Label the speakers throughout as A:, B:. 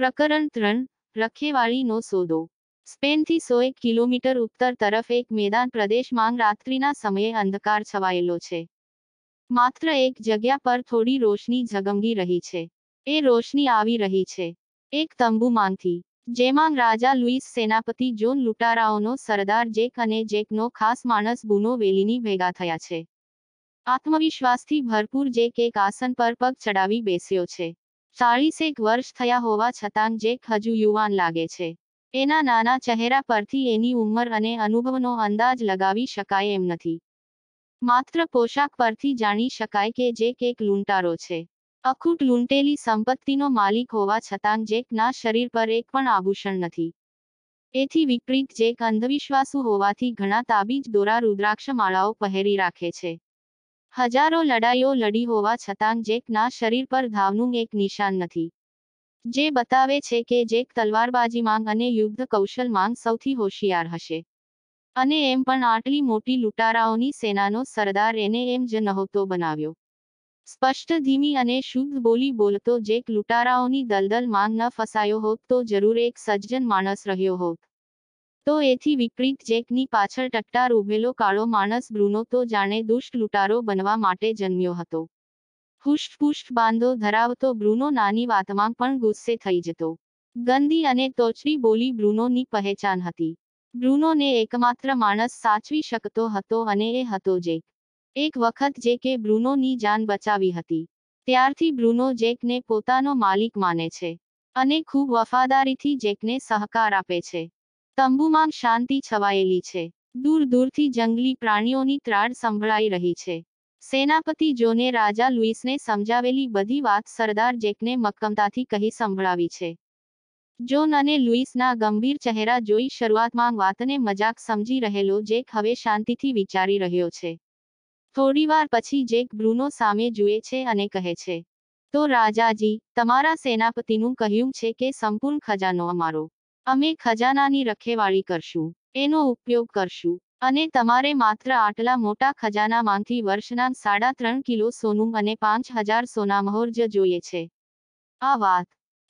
A: પ્રકરણ ત્રણ રખેવાળીનો સોદો સ્પેનથી સો એક કિલોમીટર ઉત્તર તરફ એક મેદાન પ્રદેશમાં રાત્રિના સમયે અંધકાર છવાયેલો છે માત્ર એક જગ્યા પર થોડી રોશની ઝગમગી રહી છે એ રોશની આવી રહી છે એક તંબુમાંથી જેમાં રાજા લુઈસ સેનાપતિ જોન લૂંટારાઓનો સરદાર જેક અને જેકનો ખાસ માણસ બુનો વેલીની ભેગા થયા છે આત્મવિશ્વાસથી ભરપૂર જેક એક આસન પર પગ ચડાવી બેસ્યો છે ચાળીસેક વર્ષ થયા હોવા છતાં જેક હજુ યુવાન લાગે છે એના નાના ચહેરા પરથી એની ઉંમર અને અનુભવનો અંદાજ લગાવી શકાય એમ નથી માત્ર પોશાક પરથી જાણી શકાય કે જેક એક લૂંટારો છે અખૂટ લૂંટેલી સંપત્તિનો માલિક હોવા છતાં જેકના શરીર પર એક પણ આભૂષણ નથી એથી વિપરીત જેક અંધવિશ્વાસુ હોવાથી ઘણા તાબીજ દોરા રુદ્રાક્ષ માળાઓ પહેરી રાખે છે હજારો લડાઈઓ લડી હોવા છતાં જેકના શરીર પર ધાવનું એક નિશાન નથી જે બતાવે છે કે જેક તલવારબાજી માંગ અને યુદ્ધ કૌશલ માંગ સૌથી હોશિયાર હશે અને એમ પણ આટલી મોટી લૂંટારાઓની સેનાનો સરદાર એને એમ જ નહોતો બનાવ્યો સ્પષ્ટ ધીમી અને શુદ્ધ બોલી બોલતો જેક લૂંટારાઓની દલદલ માંગ ન ફસાયો હોત તો જરૂર એક સજ્જન માણસ રહ્યો હોત તો એથી વિપરીત જેકની પાછળ ટટ્ટાર ઉભેલો કાળો માણસ બ્રુનો તો જાણે દુષ્ટ લૂંટારો બનવા માટે જન્મ્યો હતો હુષ્ટપુષ્ટ બાંધો ધરાવતો બ્રુનો નાની વાતમાં પણ ગુસ્સે થઈ જતો ગંદી અને તોચરી બોલી બ્રુનોની પહેચાન હતી બ્રુનોને એકમાત્ર માણસ સાચવી શકતો હતો અને એ હતો જેક એક વખત જેકે બ્રુનોની જાન બચાવી હતી ત્યારથી બ્રુનો જેકને પોતાનો માલિક માને છે અને ખૂબ વફાદારીથી જેકને સહકાર આપે છે તંબુમાં શાંતિ છવાયેલી છે દૂર દૂરથી જંગલી પ્રાણીઓની ત્રાડ સંભળાઈ રહી છે સેનાપતિ જોને રાજા લુઈસને સમજાવેલી બધી વાત સરદાર જેકને મક્કમતાથી કહી સંભળાવી છે જોન અને લુઈસના ગંભીર ચહેરા જોઈ શરૂઆતમાં વાતને મજાક સમજી રહેલો જેક હવે શાંતિથી વિચારી રહ્યો છે થોડીવાર પછી જેક બ્રુનો સામે જુએ છે અને કહે છે તો રાજાજી તમારા સેનાપતિનું કહ્યું છે કે સંપૂર્ણ ખજાનો અમારો અમે ખજાનાની રખેવાળી કરશું એનો ઉપયોગ કરશું અને તમારે માત્ર આટલા મોટા ખજાનામાંથી વર્ષના સાડા ત્રણ કિલો સોનું અને પાંચ હજાર સોના મહોર જ જોઈએ છે આ વાત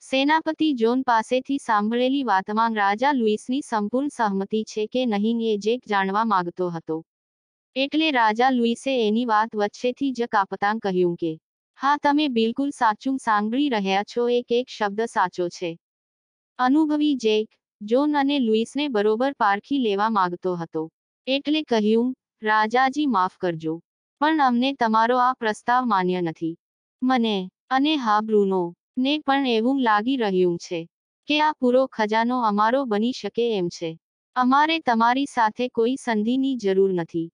A: સેનાપતિ જોન પાસેથી સાંભળેલી વાતમાં રાજા લુઈસની સંપૂર્ણ સહમતિ છે કે નહીં એ જે જાણવા માંગતો હતો એટલે રાજા લુઈસે એની વાત વચ્ચેથી જ કાપતાં કહ્યું કે હા તમે બિલકુલ સાચું સાંભળી રહ્યા છો એક એક શબ્દ સાચો છે અનુભવી જેક જોન અને લુઈસને બરોબર પારખી લેવા માંગતો હતો એટલે કહ્યું રાજાજી માફ કરજો પણ અમને તમારો આ પ્રસ્તાવ માન્ય નથી મને અને હા બ્રુનો ને પણ એવું લાગી રહ્યું છે કે આ પૂરો ખજાનો અમારો બની શકે એમ છે અમારે તમારી સાથે કોઈ સંધિની જરૂર નથી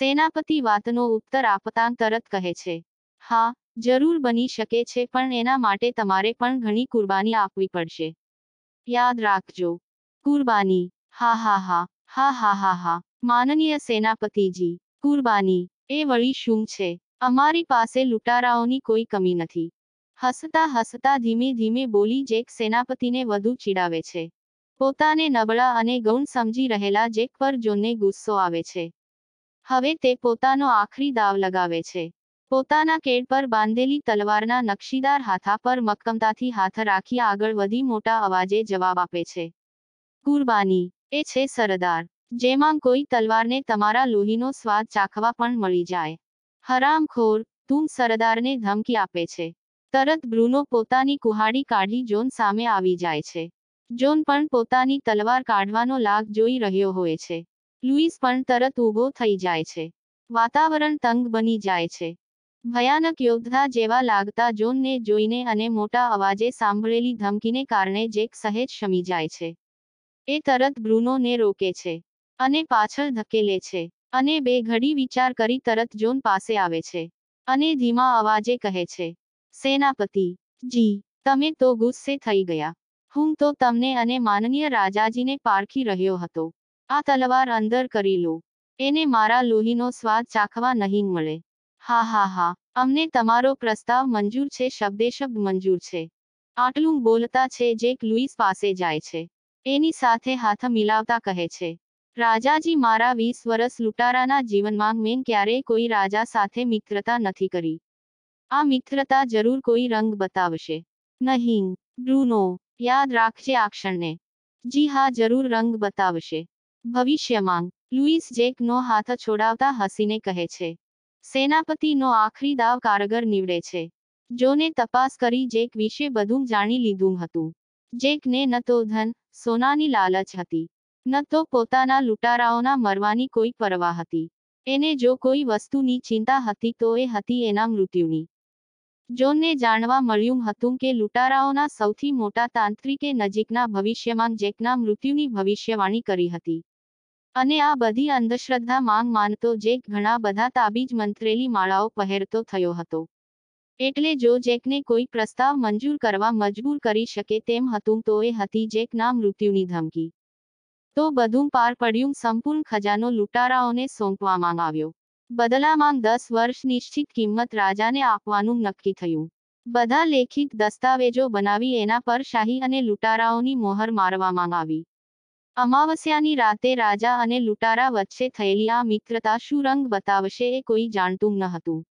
A: સેનાપતિ વાતનો ઉત્તર આપતાં તરત કહે છે હા જરૂર બની શકે છે પણ એના માટે તમારે પણ ઘણી કુરબાની આપવી પડશે યાદ રાખજો કુરબાની હા હા હા હા હા હા હા માનનીય સેનાપતિજી કુરબાની એ વળી શું છે અમારી પાસે લૂંટારાઓની કોઈ કમી નથી હસતા હસતા ધીમે ધીમે બોલી જેક સેનાપતિને વધુ ચીડાવે છે પોતાને નબળા અને ગૌણ સમજી રહેલા જેક પર જોને ગુસ્સો આવે છે હવે તે પોતાનો આખરી દાવ લગાવે છે પોતાના કેડ પર બાંધેલી તલવારના નકશીદાર હાથા પર મક્કમતાથી હાથ રાખી આગળ વધી મોટા અવાજે જવાબ આપે છે કુરબાની એ છે સરદાર જેમાં કોઈ તલવારને તમારા લોહીનો સ્વાદ ચાખવા પણ મળી જાય હરામખોર તું સરદારને ધમકી આપે છે તરત બ્રુનો પોતાની કુહાડી કાઢી જોન સામે આવી જાય છે જોન પણ પોતાની તલવાર કાઢવાનો લાગ જોઈ રહ્યો હોય છે લુઈસ પણ તરત ઊભો થઈ જાય છે વાતાવરણ તંગ બની જાય છે ભયાનક યોદ્ધા જેવા લાગતા જોનને જોઈને અને મોટા અવાજે સાંભળેલી ધમકીને કારણે જેક સહેજ શમી જાય છે એ તરત બ્રુનોને રોકે છે અને પાછળ ધકેલે છે અને બે ઘડી વિચાર કરી તરત જોન પાસે આવે છે અને ધીમા અવાજે કહે છે સેનાપતિ જી તમે તો ગુસ્સે થઈ ગયા હું તો તમને અને માનનીય રાજાજીને પારખી રહ્યો હતો આ તલવાર અંદર કરી લો એને મારા લોહીનો સ્વાદ ચાખવા નહીં મળે હા હા હા અમને તમારો પ્રસ્તાવ મંજૂર છે શબ્દે શબ્દ મંજૂર છે આટલું બોલતા છે જેક લુઈસ પાસે જાય છે એની સાથે હાથ મિલાવતા કહે છે રાજાજી મારા વીસ વર્ષ લૂંટારાના જીવનમાં મેં ક્યારેય કોઈ રાજા સાથે મિત્રતા નથી કરી આ મિત્રતા જરૂર કોઈ રંગ બતાવશે નહીં બ્રુનો યાદ રાખજે આ ક્ષણને જી હા જરૂર રંગ બતાવશે ભવિષ્યમાં લુઈસ જેકનો હાથ છોડાવતા હસીને કહે છે સેનાપતિનો આખરી દાવ કારગર નીવડે છે જોને તપાસ કરી જેક વિશે બધું જાણી લીધું હતું જેકને ન તો ધન સોનાની લાલચ હતી ન તો પોતાના લૂંટારાઓના મરવાની કોઈ પરવા હતી એને જો કોઈ વસ્તુની ચિંતા હતી તો એ હતી એના મૃત્યુની જોનને જાણવા મળ્યું હતું કે લૂંટારાઓના સૌથી મોટા તાંત્રિકે નજીકના ભવિષ્યમાં જેકના મૃત્યુની ભવિષ્યવાણી કરી હતી અને આ બધી અંધશ્રદ્ધા માંગ માનતો જેક ઘણા બધા તાબીજ મંત્રેલી માળાઓ પહેરતો થયો હતો એટલે જો જેકને કોઈ પ્રસ્તાવ મંજૂર કરવા મજબૂર કરી શકે તેમ હતું તો એ હતી જેકના મૃત્યુની ધમકી તો બધું પાર પડ્યું સંપૂર્ણ ખજાનો લૂંટારાઓને સોંપવામાં આવ્યો બદલામાં દસ વર્ષ નિશ્ચિત કિંમત રાજાને આપવાનું નક્કી થયું બધા લેખિત દસ્તાવેજો બનાવી એના પર શાહી અને લૂંટારાઓની મોહર મારવામાં આવી અમાવસ્યાની રાતે રાજા અને લૂંટારા વચ્ચે થયેલી આ મિત્રતા શું રંગ બતાવશે એ કોઈ જાણતું ન હતું